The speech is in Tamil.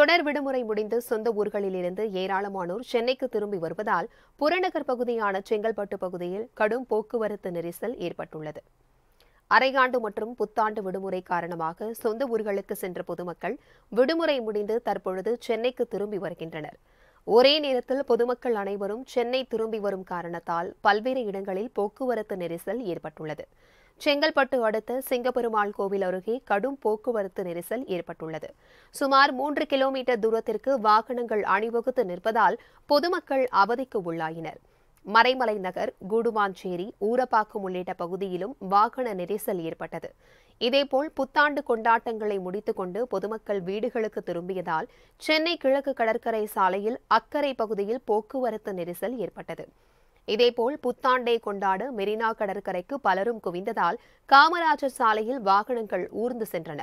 தொடர் விடுமுறை முடிந்து சொந்த ஊர்களிலிருந்து ஏராளமானோர் சென்னைக்கு திரும்பி வருவதால் புறநகர் பகுதியான செங்கல்பட்டு பகுதியில் கடும் போக்குவரத்து நெரிசல் ஏற்பட்டுள்ளது அரையாண்டு மற்றும் புத்தாண்டு விடுமுறை காரணமாக சொந்த ஊர்களுக்கு சென்ற பொதுமக்கள் விடுமுறை முடிந்து தற்பொழுது சென்னைக்கு திரும்பி வருகின்றனர் ஒரே நேரத்தில் பொதுமக்கள் அனைவரும் சென்னை திரும்பி வரும் காரணத்தால் பல்வேறு இடங்களில் போக்குவரத்து நெரிசல் ஏற்பட்டுள்ளது செங்கல்பட்டு அடுத்த சிங்கப்பெருமாள் கோவில் அருகே கடும் போக்குவரத்து நெரிசல் ஏற்பட்டுள்ளது சுமார் மூன்று கிலோமீட்டர் தூரத்திற்கு வாகனங்கள் அணிவகுத்து நிற்பதால் பொதுமக்கள் அவதிக்கு உள்ளாயினர் மறைமலை நகர் கூடுமாஞ்சேரி ஊரப்பாக்கம் உள்ளிட்ட பகுதியிலும் வாகன நெரிசல் ஏற்பட்டது இதேபோல் புத்தாண்டு கொண்டாட்டங்களை முடித்துக்கொண்டு பொதுமக்கள் வீடுகளுக்கு திரும்பியதால் சென்னை கிழக்கு கடற்கரை சாலையில் அக்கரை பகுதியில் போக்குவரத்து நெரிசல் ஏற்பட்டது இதேபோல் புத்தாண்டை கொண்டாட மெரினா கடற்கரைக்கு பலரும் குவிந்ததால் காமராஜர் சாலையில் வாகனங்கள் ஊர்ந்து சென்றன